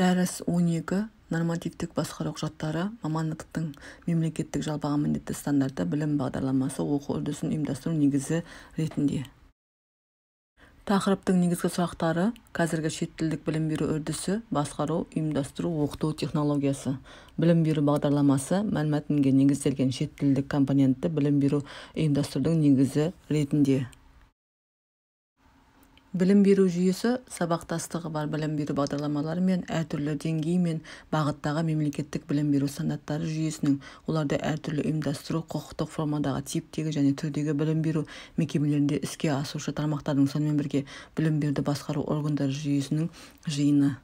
дәріс 12 нормативтік басқару құжаттары мамандықтың мемлекеттік жалпыға міндетті стандарты білім бағдарламасы оқу үрдісін ұйымдастыру негізі ретінде тақырыптың негізгі сұрақтары қазіргі шеттілдік білім беру үрдісі басқару ұйымдастыру оқыту технологиясы білім беру бағдарламасы мәнмәтінге негізделген шеттілдік компонентті білім беру ұйымдастырудың негізі ретінде білім беру жүйесі сабақтастығы бар білім беру мен әртүрлі деңгей мен бағыттағы мемлекеттік білім беру стандарттары жүйесінің оларды әртүрлі ұйымдастыру құқықтық формадағы типтегі және түрдегі білім беру мекемелерінде іске асушы тармақтардың сонымен бірге білім беруді басқару органдары жүйесінің жиыны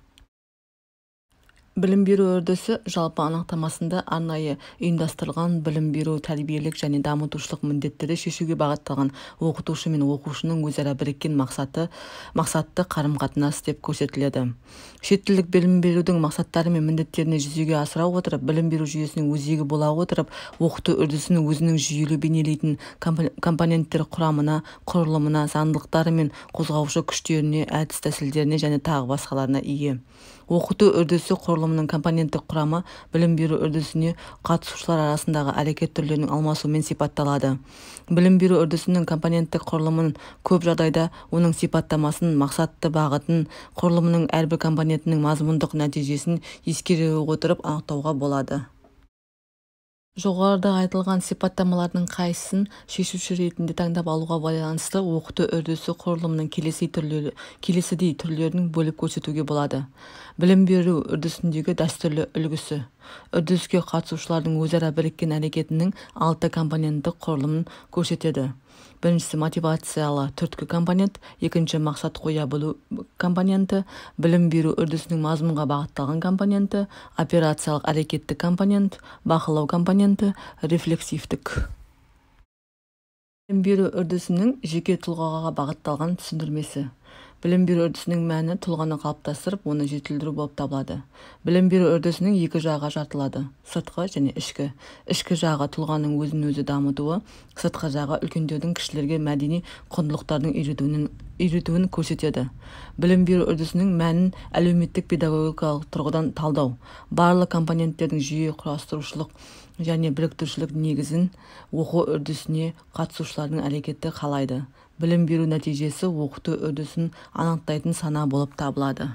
білім беру үрдісі жалпы анықтамасында арнайы ұйымдастырылған білім беру тәрбиелік және дамытушылық міндеттерді шешуге бағытталған оқытушы мен оқушының өзара біріккен мақсаты мақсатты қарым қатынас деп көрсетіледі шеттілдік білім берудің мақсаттары мен міндеттеріне жүзеге асыра отырып білім беру жүйесінің өзегі бола отырып оқыту үрдісін өзінің жүйелі бейнелейтін компоненттер құрамына құрылымына заңдылықтары мен қозғаушы күштеріне әдіс тәсілдеріне және тағы басқаларына ие оқыту үрдісі құрылымының компоненттік құрамы білім беру үрдісіне қатысушылар арасындағы әрекет түрлерінің алмасуымен сипатталады білім беру үрдісінің компоненттік құрылымын көп жағдайда оның сипаттамасын мақсатты бағытын құрылымының әрбір компонентінің мазмұндық нәтижесін ескере отырып анықтауға болады жоғарыда айтылған сипаттамалардың қайсысын шешуші ретінде таңдап алуға байланысты оқыту үрдісі құрылымының келесідей түрлерін бөліп көрсетуге болады білім беру үрдісіндегі дәстүрлі үлгісі үрдіске қатысушылардың өзара біріккен әрекетінің алты компонентті құрылымын көрсетеді біріншісі мотивациялы түрткі компонент екінші мақсат қоя білу компоненті білім беру үрдісінің мазмұнға бағытталған компоненті операциялық әрекеттік компонент бақылау компоненті рефлексивтік білім беру үрдісінің жеке тұлғаға бағытталған түсіндірмесі білім беру үрдісінің мәні тұлғаны қалыптастырып оны жетілдіру болып табылады білім беру үрдісінің екі жағы жартылады сыртқы және ішкі ішкі жағы тұлғаның өзін өзі дамытуы сыртқы жағы үлкендердің кішілерге мәдени құндылықтардың үйретуін көрсетеді білім беру үрдісінің мәнін әлеуметтік педагогикалық тұрғыдан талдау барлық компоненттердің жүйе құрастырушылық және біліктіршілік негізін оқу үрдісіне қатысушылардың әрекеті қалайды білім беру нәтижесі оқыту үрдісін анықтайтын сана болып табылады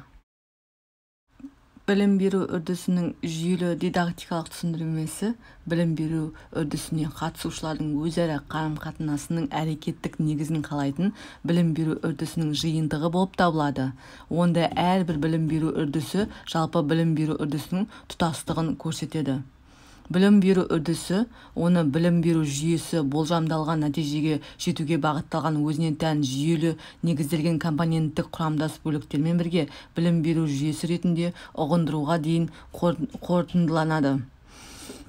білім беру үрдісінің жүйелі дидактикалық түсіндірмесі білім беру үрдісіне қатысушылардың өзара қарым қатынасының әрекеттік негізін қалайтын білім беру үрдісінің жиынтығы болып табылады онда әрбір білім беру үрдісі жалпы білім беру үрдісінің тұтастығын көрсетеді білім беру үрдісі оны білім беру жүйесі болжамдалған нәтижеге жетуге бағытталған өзіне тән жүйелі негізделген компоненттік құрамдас бөліктермен бірге білім беру жүйесі ретінде ұғындыруға дейін қорытындыланады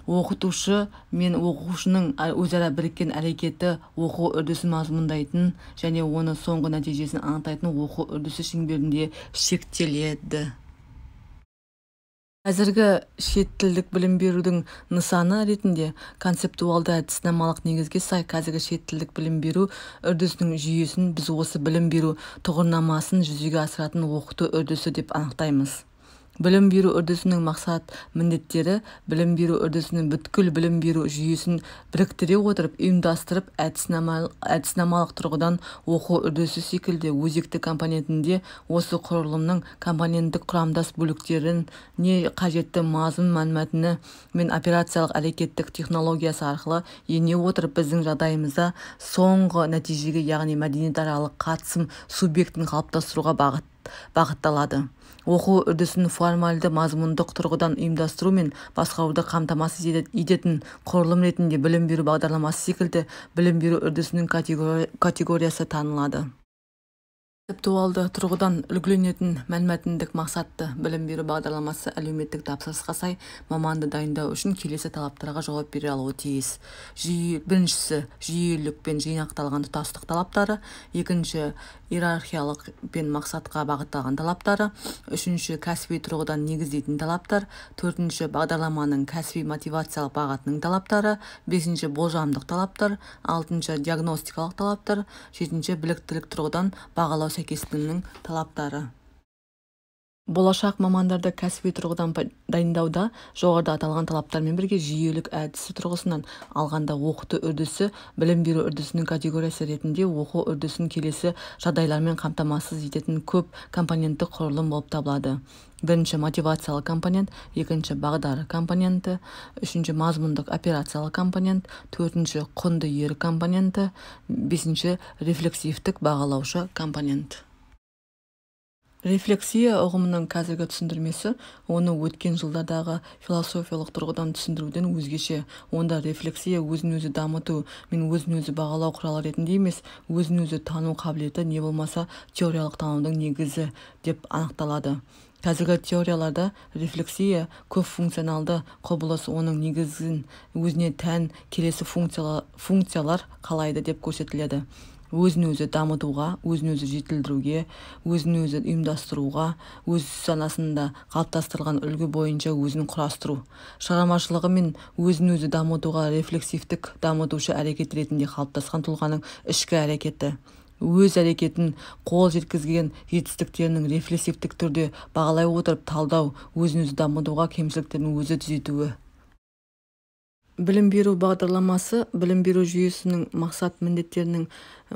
оқытушы мен оқушының өзара біріккен әрекеті оқу үрдісін мазмұндайтын және оны соңғы нәтижесін анықтайтын оқу үрдісі шеңберінде шектеледі қазіргі шеттілдік білім берудің нысаны ретінде концептуалды әдіснамалық негізге сай қазіргі шеттілдік білім беру үрдісінің жүйесін біз осы білім беру тұғырнамасын жүзеге асыратын оқыту үрдісі деп анықтаймыз білім беру үрдісінің мақсат міндеттері білім беру үрдісінің бүткіл білім беру жүйесін біріктіре отырып ұйымдастырып әдіснамалық, әдіснамалық тұрғыдан оқу үрдісі секілді өзекті компонентінде осы құрылымның компоненттік құрамдас не қажетті мазмұн мәнмәтіні мен операциялық әрекеттік технологиясы арқылы ене отырып біздің жағдайымызда соңғы нәтижеге яғни мәдениетаралық қатысым субъектін қалыптастыруға бағыт бағытталады оқу үрдісін формальды мазмұндық тұрғыдан ұйымдастыру мен басқаруды қамтамасыз ететін құрылым ретінде білім беру бағдарламасы секілді білім беру үрдісінің категориясы танылады концептуалды тұрғыдан үлгіленетін мәнмәтіндік мақсатты білім беру бағдарламасы әлеуметтік тапсырысқа сай маманды дайындау үшін келесі талаптарға жауап бере алуы тиіс жүйе біріншісі жүйелілік пен жинақталған тұтастық талаптары екінші иерархиялық пен мақсатқа бағытталған талаптары үшінші кәсіби тұрғыдан негіздейтін талаптар төртінші бағдарламаның кәсіби мотивациялық бағытының талаптары бесінші болжамдық талаптар алтыншы диагностикалық талаптар жетінші біліктілік тұрғыдан бағалау сәйкестігінің талаптары болашақ мамандарды кәсіби тұрғыдан дайындауда жоғарыда аталған талаптармен бірге жүйелік әдісі тұрғысынан алғанда оқыту үрдісі білім беру үрдісінің категориясы ретінде оқу үрдісін келесі жағдайлармен қамтамасыз ететін көп компонентті құрылым болып табылады бірінші мотивациялық компонент екінші бағдар компоненті үшінші мазмұндық операциялық компонент төртінші құнды ерік компоненті бесінші рефлексивтік бағалаушы компонент рефлексия ұғымының қазіргі түсіндірмесі оны өткен жылдардағы философиялық тұрғыдан түсіндіруден өзгеше онда рефлексия өзін-өзі дамыту мен өзін-өзі бағалау құралы ретінде емес өзін-өзі тану қабілеті не болмаса теориялық танудың негізі деп анықталады қазіргі теорияларда рефлексия көп функционалды құбылыс оның негізін өзіне тән келесі функциялар, функциялар қалайды деп көрсетіледі өзін өзі дамытуға өзін өзі жетілдіруге өзін өзі ұйымдастыруға өз санасында қалыптастырылған үлгі бойынша өзін құрастыру шығармашылығы мен өзін өзі дамытуға рефлексивтік дамытушы әрекет ретінде қалыптасқан тұлғаның ішкі әрекеті өз әрекетін қол жеткізген жетістіктерінің рефлексивтік түрде бағалай отырып талдау өзін өзі дамытуға кемшіліктерін өзі түзетуі білім беру бағдарламасы білім беру жүйесінің мақсат міндеттерінің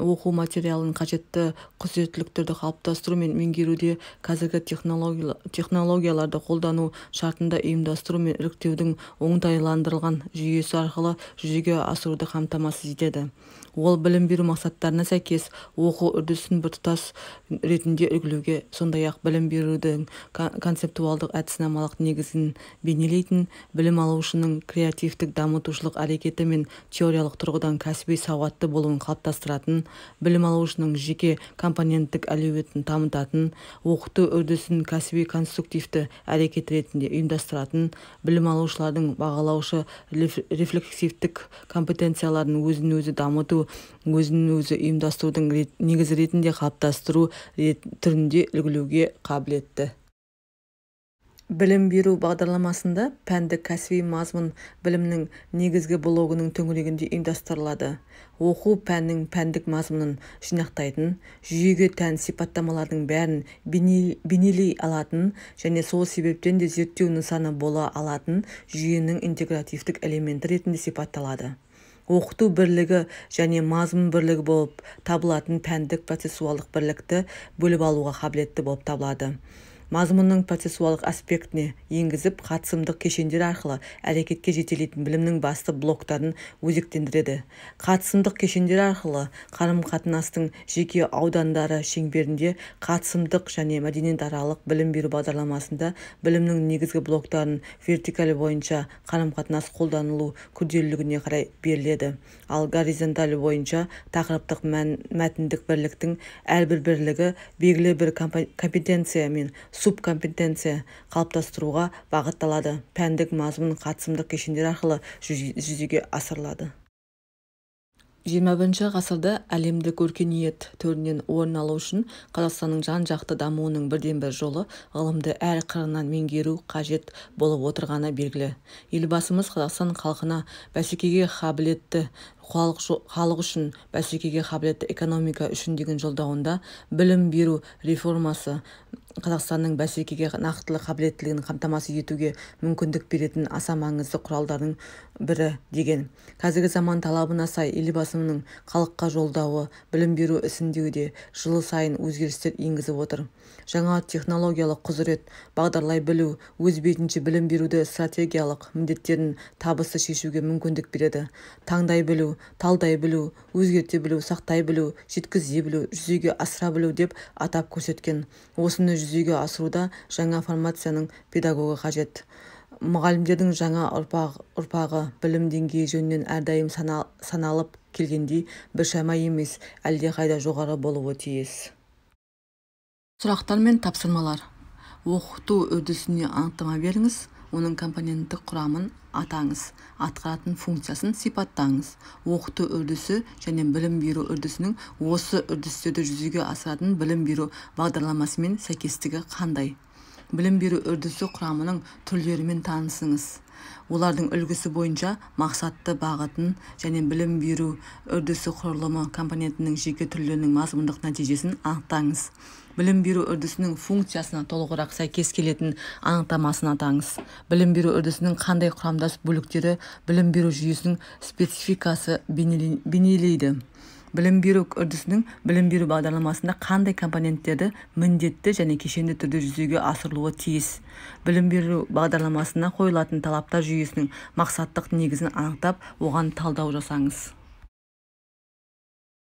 оқу материалын қажетті құзыреттіліктерді қалыптастыру мен меңгеруде қазіргі технологияларды қолдану шартында ұйымдастыру мен іріктеудің оңтайландырылған жүйесі арқылы жүзеге асыруды қамтамасыз етеді ол білім беру мақсаттарына сәйкес оқу үрдісін біртұтас ретінде үлгілеуге сондай-ақ білім берудің концептуалдық әдіснамалық негізін бейнелейтін білім алушының креативтік дамытушылық әрекеті мен теориялық тұрғыдан кәсіби сауатты болуын қалыптастыратын білім алушының жеке компоненттік әлеуетін дамытатын оқыту үрдісін кәсіби конструктивті әрекет ретінде ұйымдастыратын білім алушылардың бағалаушы рефлексивтік компетенцияларын өзін өзі дамыту өзін өзі ұйымдастырудың негізі ретінде қалыптастыру рет, түрінде үлгілеуге қабілетті білім беру бағдарламасында пәндік кәсіби мазмұн білімнің негізгі блогының төңірегінде ұйымдастырылады оқу пәннің пәндік мазмұнын жинақтайтын жүйеге тән сипаттамалардың бәрін бейнелей алатын және сол себептен де зерттеу нысаны бола алатын жүйенің интегративтік элементі ретінде сипатталады оқыту бірлігі және мазмұн бірлігі болып табылатын пәндік процессуалдық бірлікті бөліп алуға қабілетті болып табылады мазмұнның процессуалық аспектіне енгізіп қатысымдық кешендер арқылы әрекетке жетелейтін білімнің басты блоктарын өзектендіреді қатысымдық кешендер арқылы қарым қатынастың жеке аудандары шеңберінде қатысымдық және мәдениетаралық білім беру бағдарламасында білімнің негізгі блоктарын вертикаль бойынша қарым қатынас қолданылу күрделілігіне қарай беріледі ал горизонталь бойынша тақырыптық мән мәтіндік бірліктің әрбір бірлігі белгілі бір компетенция мен субкомпетенция қалыптастыруға бағытталады пәндік мазмұн қатысымдық кешендер арқылы жүзеге асырылады жиырма бірінші ғасырда әлемдік өркениет төрінен орын алу үшін қазақстанның жан жақты дамуының бірден бір жолы ғылымды әр қырынан меңгеру қажет болып отырғаны белгілі елбасымыз қазақстан халқына бәсекеге қабілетті халық үшін бәсекеге қабілетті экономика үшін деген жолдауында білім беру реформасы қазақстанның бәсекеге нақтылы қабілеттілігін қамтамасыз етуге мүмкіндік беретін аса маңызды құралдардың бірі деген қазіргі заман талабына сай елбасының халыққа жолдауы білім беру ісіндеуде жыл сайын өзгерістер енгізіп отыр жаңа технологиялық құзырет бағдарлай білу өз бетінше білім беруді стратегиялық міндеттерін табысты шешуге мүмкіндік береді таңдай білу талдай білу өзгерте білу сақтай білу жеткізе білу жүзеге асыра білу деп атап көрсеткен осыны жүзеге асыруда жаңа формацияның педагогы қажет мұғалімдердің жаңа ұрпағы білім деңгейі жөнінен әрдайым саналып келгендей біршама емес әлде қайда жоғары болуы тиіс сұрақтар мен тапсырмалар оқыту үрдісіне анықтама беріңіз оның компоненттік құрамын атаңыз атқаратын функциясын сипаттаңыз оқыту үрдісі және білім беру үрдісінің осы үрдістерді жүзеге асыратын білім беру бағдарламасымен сәйкестігі қандай білім беру үрдісі құрамының түрлерімен танысыңыз олардың үлгісі бойынша мақсатты бағытын және білім беру үрдісі құрылымы компонентінің жеке түрлерінің мазмұндық нәтижесін анықтаңыз білім беру үрдісінің функциясына толығырақ сәйкес келетін анықтамасын атаңыз білім беру үрдісінің қандай құрамдас бөліктері білім беру жүйесінің спецификасы бейнелейді білім беру үрдісінің білім беру бағдарламасында қандай компоненттерді міндетті және кешенді түрде жүзеге асырылуы тиіс білім беру бағдарламасына қойылатын талаптар жүйесінің мақсаттық негізін анықтап оған талдау жасаңыз